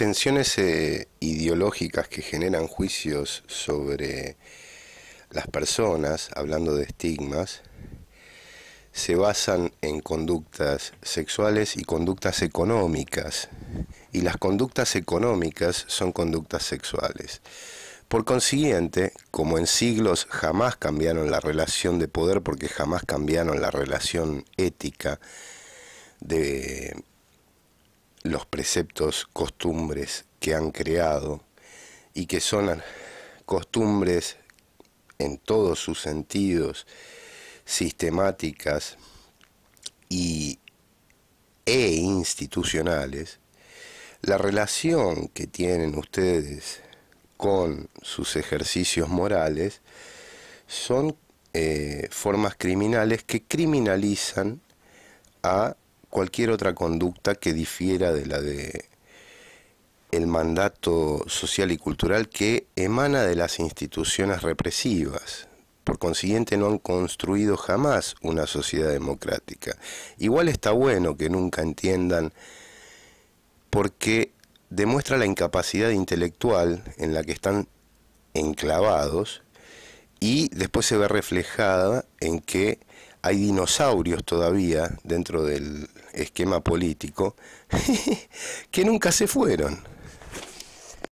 tensiones eh, ideológicas que generan juicios sobre las personas, hablando de estigmas, se basan en conductas sexuales y conductas económicas. Y las conductas económicas son conductas sexuales. Por consiguiente, como en siglos jamás cambiaron la relación de poder porque jamás cambiaron la relación ética de los preceptos, costumbres que han creado y que son costumbres en todos sus sentidos, sistemáticas e institucionales, la relación que tienen ustedes con sus ejercicios morales son eh, formas criminales que criminalizan a cualquier otra conducta que difiera de la de el mandato social y cultural que emana de las instituciones represivas. Por consiguiente, no han construido jamás una sociedad democrática. Igual está bueno que nunca entiendan porque demuestra la incapacidad intelectual en la que están enclavados y después se ve reflejada en que hay dinosaurios todavía dentro del esquema político, que nunca se fueron.